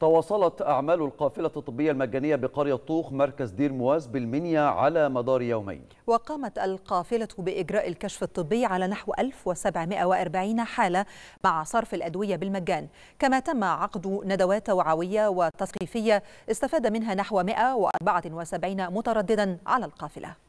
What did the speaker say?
تواصلت أعمال القافلة الطبية المجانية بقرية طوخ مركز دير مواز بالمنيا على مدار يومين وقامت القافلة بإجراء الكشف الطبي على نحو 1740 حالة مع صرف الأدوية بالمجان كما تم عقد ندوات توعوية وتثقيفية استفاد منها نحو 174 مترددا على القافلة